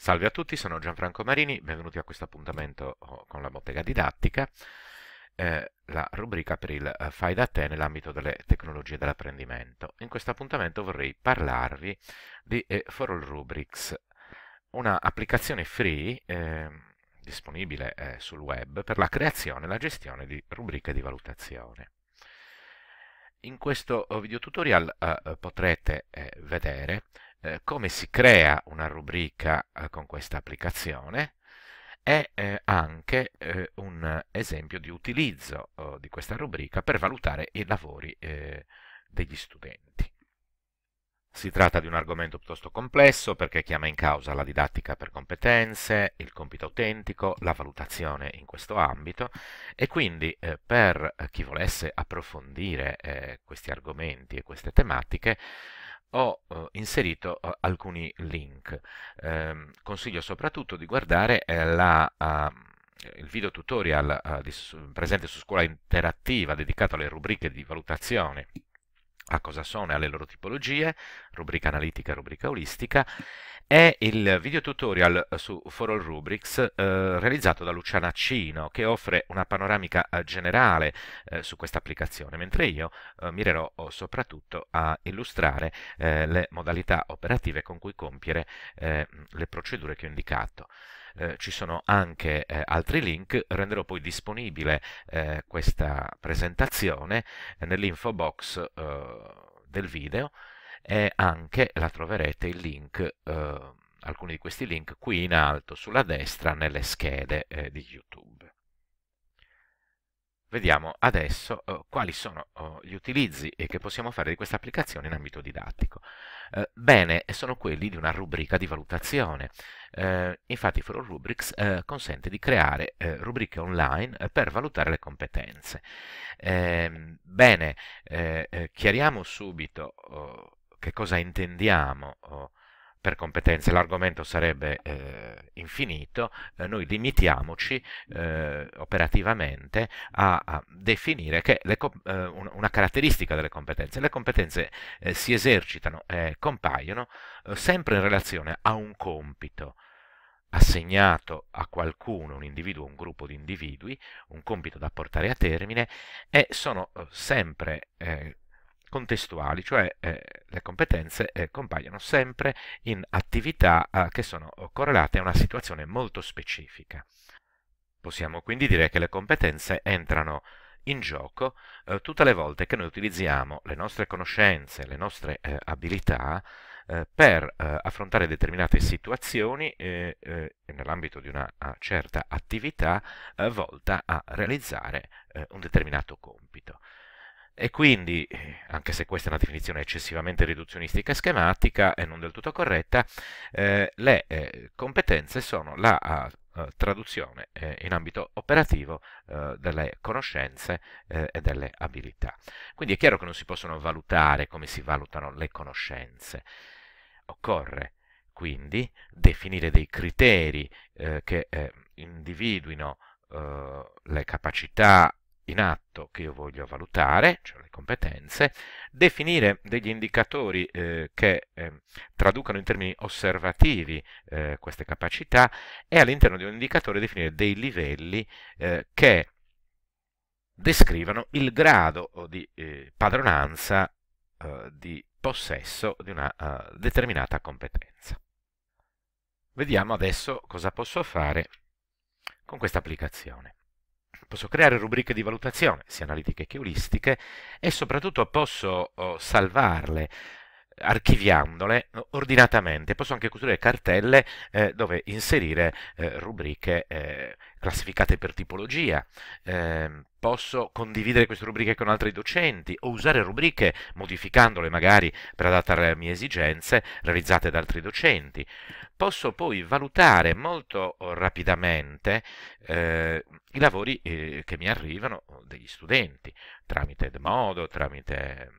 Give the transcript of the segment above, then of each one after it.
Salve a tutti, sono Gianfranco Marini, benvenuti a questo appuntamento oh, con la bottega didattica, eh, la rubrica per il eh, Fai da te nell'ambito delle tecnologie dell'apprendimento. In questo appuntamento vorrei parlarvi di eh, For All Rubrics, un'applicazione free ehm, eh, disponibile sul web per la creazione e la gestione di rubriche di valutazione. In questo oh, video tutorial eh, eh, potrete vedere eh, come si crea una rubrica eh, con questa applicazione e eh, anche eh, un esempio di utilizzo oh, di questa rubrica per valutare i lavori eh, degli studenti. Si tratta di un argomento piuttosto complesso perché chiama in causa la didattica per competenze, il compito autentico, la valutazione in questo ambito e quindi eh, per chi volesse approfondire eh, questi argomenti e queste tematiche ho eh, inserito eh, alcuni link. Eh, consiglio soprattutto di guardare eh, la, ehm, il video tutorial di, presente su Scuola Interattiva dedicato alle rubriche di valutazione a cosa sono e alle loro tipologie, rubrica analitica e rubrica olistica, è il video tutorial su For All Rubrics eh, realizzato da Luciana Cino che offre una panoramica eh, generale eh, su questa applicazione, mentre io eh, mirerò oh, soprattutto a illustrare eh, le modalità operative con cui compiere eh, le procedure che ho indicato. Eh, ci sono anche eh, altri link, renderò poi disponibile eh, questa presentazione nell'info box eh, del video e anche la troverete il link, eh, alcuni di questi link qui in alto sulla destra nelle schede di YouTube. Vediamo adesso quali sono oh, gli utilizzi che possiamo fare di questa applicazione in ambito didattico. Eh, bene, sono quelli di una rubrica di valutazione. Eh, infatti Follow Rubrics eh, consente di creare eh, rubriche online eh, per valutare le competenze. Ehm, bene, chiariamo subito oh, che cosa intendiamo oh, per competenze, l'argomento sarebbe eh, infinito, eh, noi limitiamoci eh, operativamente a, a, definire che le, eh, una caratteristica delle competenze, le competenze eh, si esercitano e compaiono eh, sempre in relazione a un compito assegnato a qualcuno, un individuo, un gruppo di individui, un compito da portare a termine e sono sempre contestuali, cioè eh, le competenze eh, compaiono sempre in attività eh, che sono correlate a una situazione molto specifica. Possiamo quindi dire che le competenze entrano in gioco eh, tutte le volte che noi utilizziamo le nostre conoscenze, le nostre eh, abilità eh, per affrontare determinate situazioni nell'ambito di una certa attività volta a realizzare un determinato compito. E quindi, eh, anche se questa è una definizione eccessivamente riduzionistica e schematica e non del tutto corretta, eh, le eh, competenze sono la eh, traduzione in ambito operativo eh, delle conoscenze eh, e delle abilità. Quindi è chiaro che non si possono valutare come si valutano le conoscenze. Occorre quindi definire dei criteri che individuino le capacità in atto che io voglio valutare, cioè le competenze, definire degli indicatori eh, che eh, traducano in termini osservativi eh, queste capacità e all'interno di un indicatore definire dei livelli eh, che descrivano il grado di eh, padronanza eh, di possesso di una determinata competenza. Vediamo adesso cosa posso fare con questa applicazione posso creare rubriche di valutazione, sia analitiche che olistiche, e soprattutto posso oh, salvarle archiviandole ordinatamente. Posso anche costruire cartelle eh, dove inserire eh, rubriche eh, classificate per tipologia. Ehm, posso condividere queste rubriche con altri docenti o usare rubriche modificandole magari per adattare alle mie esigenze realizzate da altri docenti. Posso poi valutare molto oh, rapidamente eh, i lavori eh, che mi arrivano oh, degli studenti tramite Edmodo, tramite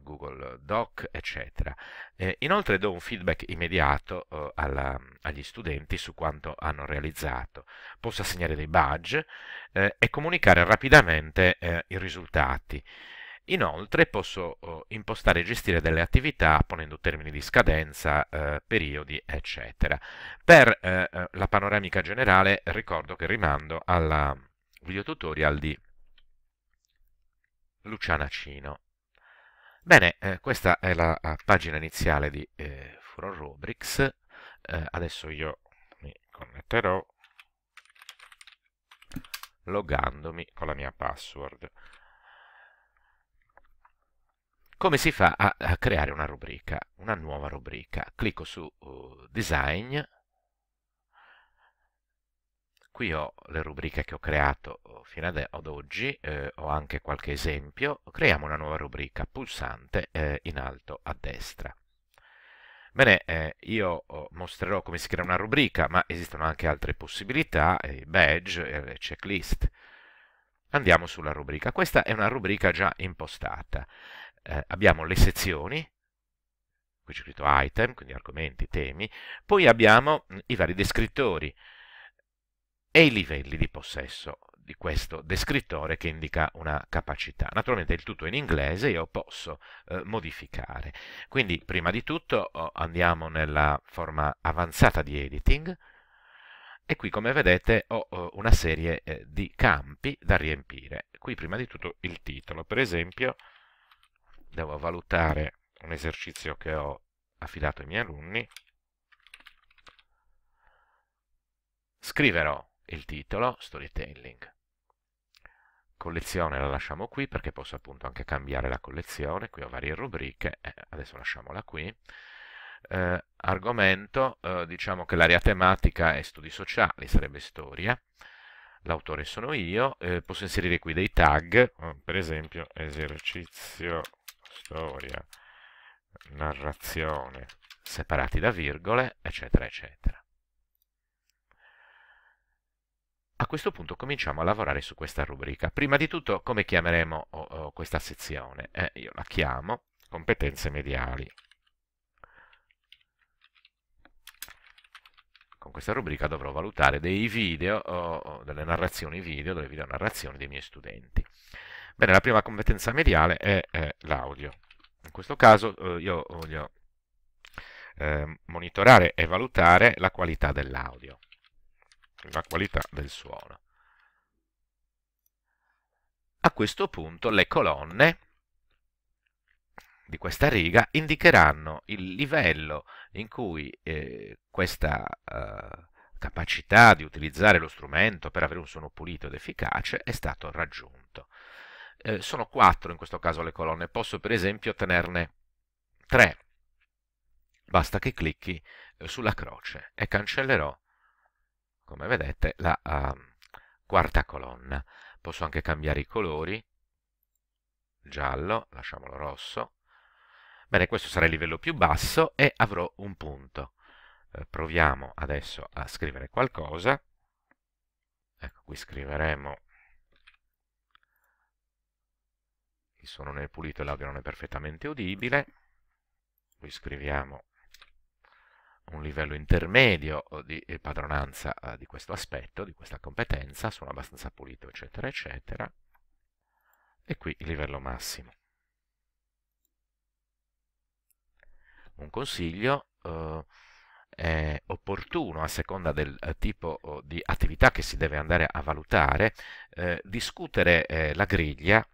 Google Doc, eccetera. Eh, inoltre do un feedback immediato eh, alla, agli studenti su quanto hanno realizzato, posso assegnare dei badge eh, e comunicare rapidamente eh, i risultati. Inoltre posso eh, impostare e gestire delle attività ponendo termini di scadenza, eh, periodi, eccetera. Per la panoramica generale ricordo che rimando al video tutorial di Luciana Cino. Bene, eh, questa è la, eh, pagina iniziale di eh, Furor Rubrics. Eh, adesso io mi connetterò logandomi con la mia password. Come si fa a, a creare una rubrica? Una nuova rubrica. Clicco su uh, Design qui ho le rubriche che ho creato oh, fino ad oggi, eh, ho anche qualche esempio, creiamo una nuova rubrica pulsante eh, in alto a destra. Bene, eh, io oh, mostrerò come si crea una rubrica, ma esistono anche altre possibilità, eh, i badge, eh, le checklist. Andiamo sulla rubrica. Questa è una rubrica già impostata. Eh, abbiamo le sezioni, qui c'è scritto item, quindi argomenti, temi, poi abbiamo mm, i vari descrittori, e i livelli di possesso di questo descrittore che indica una capacità. Naturalmente il tutto in inglese, io posso eh, modificare. Quindi prima di tutto oh, andiamo nella forma avanzata di editing e qui come vedete ho oh, una serie eh, di campi da riempire. Qui prima di tutto il titolo, per esempio devo valutare un esercizio che ho affidato ai miei alunni, scriverò il titolo, storytelling. Collezione la lasciamo qui perché posso appunto anche cambiare la collezione, qui ho varie rubriche, eh, adesso lasciamola qui. Eh, argomento, eh, diciamo che l'area tematica è studi sociali, sarebbe storia, l'autore sono io, eh, posso inserire qui dei tag, eh, per esempio esercizio, storia, narrazione, separati da virgole, eccetera, eccetera. questo punto cominciamo a lavorare su questa rubrica. Prima di tutto come chiameremo oh, oh, questa sezione? Eh, io la chiamo competenze mediali. Con questa rubrica dovrò valutare dei video, oh, oh delle narrazioni video, delle video narrazioni dei miei studenti. Bene, la prima competenza mediale è, è l'audio. In questo caso eh, io voglio eh, monitorare e valutare la qualità dell'audio la qualità del suono. A questo punto le colonne di questa riga indicheranno il livello in cui eh, questa eh, capacità di utilizzare lo strumento per avere un suono pulito ed efficace è stato raggiunto. Eh, sono quattro in questo caso le colonne, posso per esempio tenerne tre. Basta che clicchi eh, sulla croce e cancellerò come vedete la uh, quarta colonna posso anche cambiare i colori giallo, lasciamolo rosso bene, questo sarà il livello più basso e avrò un punto eh, proviamo adesso a scrivere qualcosa ecco qui scriveremo il suono nel pulito e l'audio non è perfettamente udibile qui scriviamo un livello intermedio di eh, padronanza eh, di questo aspetto, di questa competenza, sono abbastanza pulito, eccetera, eccetera, e qui il livello massimo. Un consiglio eh, è opportuno, a seconda del eh, tipo oh, di attività che si deve andare a valutare, eh, discutere eh, la griglia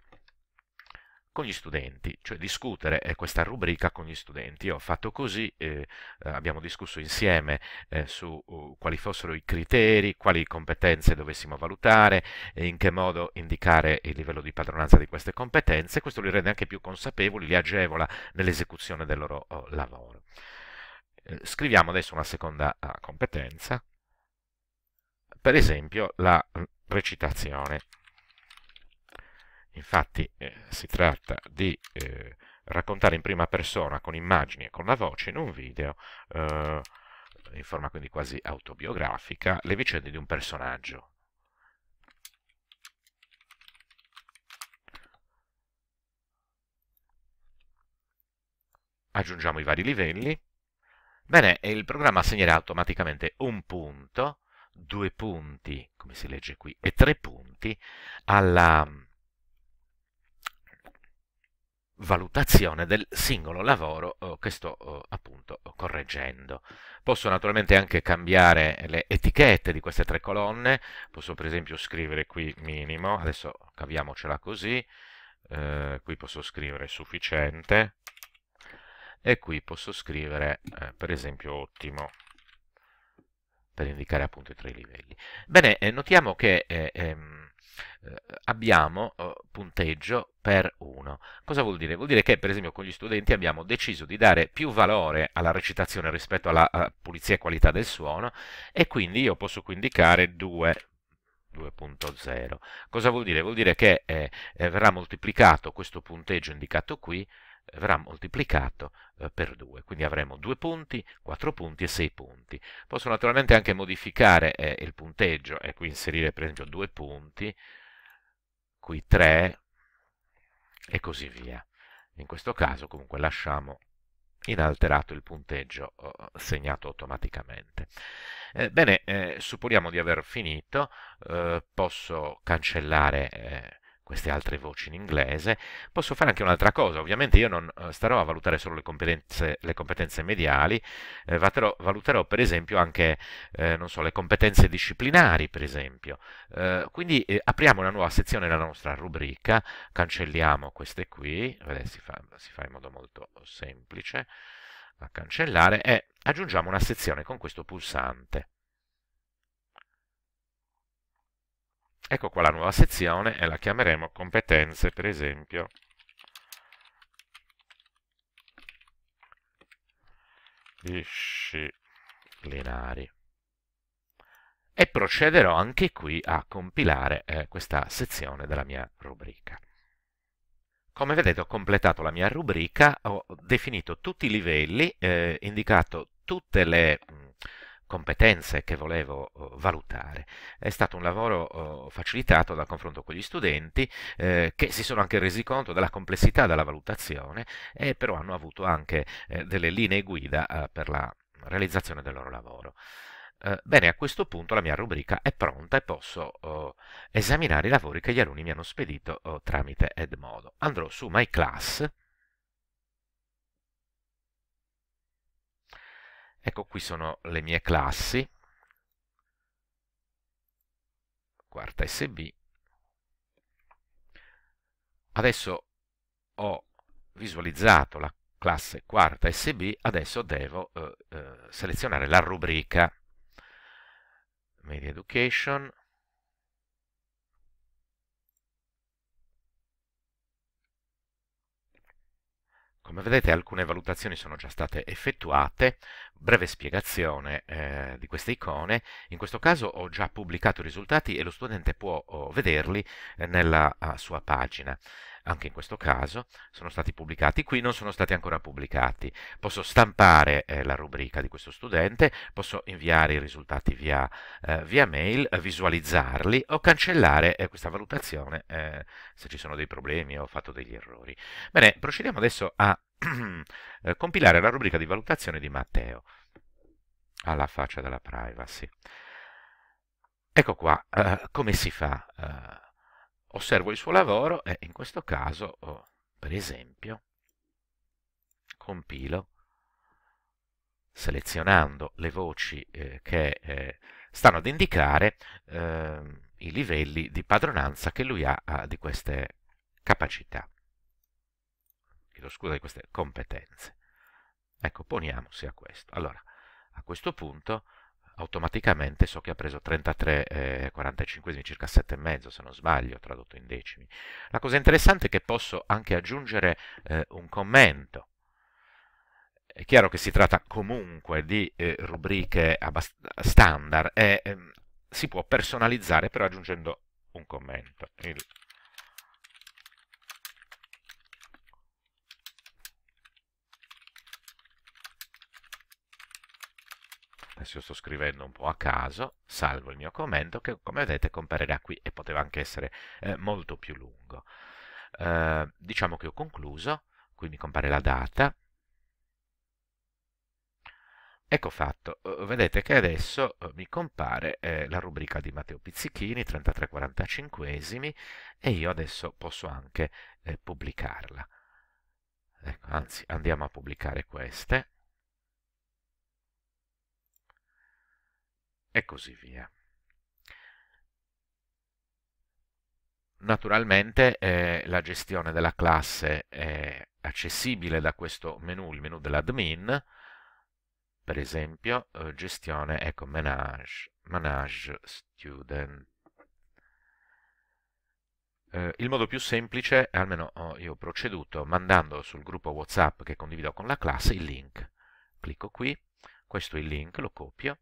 con gli studenti, cioè discutere eh, questa rubrica con gli studenti. Io ho fatto così, eh, eh, abbiamo discusso insieme eh, su uh, quali fossero i criteri, quali competenze dovessimo valutare, e in che modo indicare il livello di padronanza di queste competenze, questo li rende anche più consapevoli, li agevola nell'esecuzione del loro oh, lavoro. Eh, scriviamo adesso una seconda ah, competenza, per esempio la mm, recitazione. Infatti eh, si tratta di eh, raccontare in prima persona con immagini e con la voce in un video, eh, in forma quindi quasi autobiografica, le vicende di un personaggio. Aggiungiamo i vari livelli. Bene, il programma assegnerà automaticamente un punto, due punti, come si legge qui, e tre punti alla valutazione del singolo lavoro eh, che sto eh, appunto correggendo. Posso naturalmente anche cambiare le etichette di queste tre colonne, posso per esempio scrivere qui minimo, adesso caviamocela così, eh, qui posso scrivere sufficiente e qui posso scrivere eh, per esempio ottimo per indicare appunto i tre livelli. Bene, notiamo che ehm, eh, abbiamo eh, punteggio per 1. Cosa vuol dire? Vuol dire che per esempio con gli studenti abbiamo deciso di dare più valore alla recitazione rispetto alla pulizia e qualità del suono e quindi io posso qui indicare 2 2.0. Cosa vuol dire? Vuol dire che eh, eh verrà moltiplicato questo punteggio indicato qui verrà moltiplicato eh, per 2, quindi avremo 2 punti, 4 punti e 6 punti. Posso naturalmente anche modificare eh, il punteggio e qui inserire per esempio 2 punti, qui 3 e così via. In questo caso comunque lasciamo inalterato il punteggio eh, segnato automaticamente. Eh, bene, eh, supponiamo di aver finito, eh, posso cancellare eh, queste altre voci in inglese. Posso fare anche un'altra cosa, ovviamente io non eh, starò a valutare solo le competenze, le competenze mediali, eh, vaterò, valuterò per esempio anche eh, so, le competenze disciplinari, per esempio. Eh, quindi eh, apriamo una nuova sezione nella nostra rubrica, cancelliamo queste qui, Vabbè, eh, si, fa, si fa in modo molto semplice a cancellare e aggiungiamo una sezione con questo pulsante. Ecco qua la nuova sezione e la chiameremo competenze, per esempio, disciplinari. E procederò anche qui a compilare eh, questa sezione della mia rubrica. Come vedete ho completato la mia rubrica, ho definito tutti i livelli, eh, indicato tutte le mm, competenze che volevo eh, valutare. È stato un lavoro eh, facilitato dal confronto con gli studenti eh, che si sono anche resi conto della complessità della valutazione e però hanno avuto anche eh, delle linee guida eh, per la realizzazione del loro lavoro. Eh, bene, a questo punto la mia rubrica è pronta e posso esaminare i lavori che gli alunni mi hanno spedito tramite Edmodo. Andrò su My Class Ecco qui sono le mie classi, quarta SB. Adesso ho visualizzato la classe quarta SB, adesso devo eh, eh, selezionare la rubrica Media Education, Come vedete alcune valutazioni sono già state effettuate, breve spiegazione eh, di queste icone. In questo caso ho già pubblicato i risultati e lo studente può oh, vederli eh, nella ah, sua pagina anche in questo caso, sono stati pubblicati qui, non sono stati ancora pubblicati. Posso stampare eh, la rubrica di questo studente, posso inviare i risultati via, eh, via mail, eh, visualizzarli o cancellare eh, questa valutazione eh, se ci sono dei problemi o ho fatto degli errori. Bene, procediamo adesso a eh, compilare la rubrica di valutazione di Matteo alla faccia della privacy. Ecco qua, come si fa? osservo il suo lavoro e in questo caso, oh, per esempio, compilo selezionando le voci eh, che eh, stanno ad indicare eh, i livelli di padronanza che lui ha, ha di queste capacità, chiedo scusa, di queste competenze. Ecco, poniamo sia questo. Allora, a questo punto automaticamente so che ha preso 33 eh, 45 circa 7,5 se non sbaglio, tradotto in decimi. La cosa interessante è che posso anche aggiungere eh, un commento. È chiaro che si tratta comunque di eh, rubriche standard e ehm, si può personalizzare però aggiungendo un commento. Il adesso eh, io sto scrivendo un po' a caso, salvo il mio commento che come vedete comparirà qui e poteva anche essere eh, molto più lungo. Eh, diciamo che ho concluso, qui mi compare la data, Ecco fatto, eh, vedete che adesso eh, mi compare eh, la rubrica di Matteo Pizzichini, 33-45 e io adesso posso anche eh, pubblicarla. Ecco, anzi, andiamo a pubblicare queste. e così via. Naturalmente eh, la gestione della classe è accessibile da questo menu, il menu dell'admin, per esempio eh, gestione, ecco, manage, manage student. Eh, il modo più semplice, almeno io ho proceduto, mandando sul gruppo WhatsApp che condivido con la classe il link. Clicco qui, questo è il link, lo copio,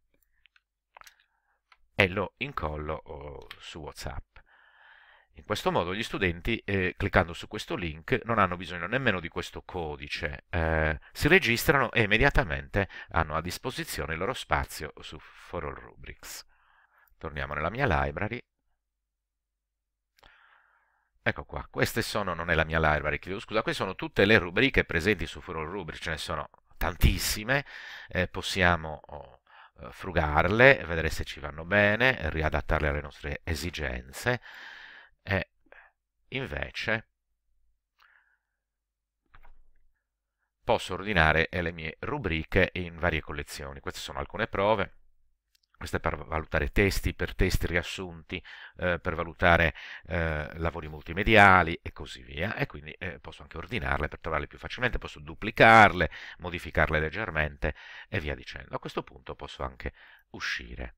e lo incollo oh, su WhatsApp. In questo modo gli studenti, eh, cliccando su questo link, non hanno bisogno nemmeno di questo codice, eh, si registrano e immediatamente hanno a disposizione il loro spazio su For All Rubrics. Torniamo nella mia library. Ecco qua, queste sono, non è la mia library, chiedo scusa, queste sono tutte le rubriche presenti su For All Rubrics, ce ne sono tantissime, eh, possiamo... Oh, eh, frugarle, vedere se ci vanno bene, riadattarle alle nostre esigenze e invece posso ordinare le mie rubriche in varie collezioni. Queste sono alcune prove questo è per valutare testi, per testi riassunti, eh, per valutare eh, lavori multimediali e così via, e quindi eh, posso anche ordinarle per trovarle più facilmente, posso duplicarle, modificarle leggermente e via dicendo. A questo punto posso anche uscire.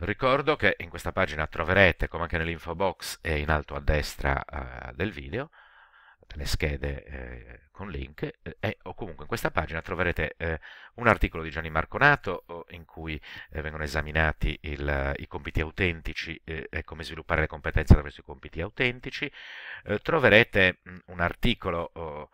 Ricordo che in questa pagina troverete, come anche nell'info box e in alto a destra eh, del video, le schede eh, con link eh, o comunque in questa pagina troverete eh, un articolo di Gianni Marconato in cui eh, vengono esaminati il, eh, i compiti autentici eh, e come sviluppare le competenze attraverso i compiti autentici, troverete mh, mm, un articolo oh,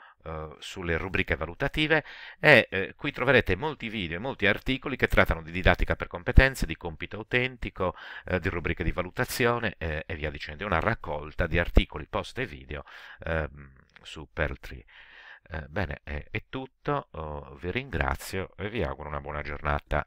sulle rubriche valutative e eh, qui troverete molti video e molti articoli che trattano di didattica per competenze, di compito autentico, eh, di rubriche di valutazione eh, e via dicendo. È una raccolta di articoli, post e video ehm, su Perl Eh, bene, è, eh, è tutto, oh, vi ringrazio e vi auguro una buona giornata.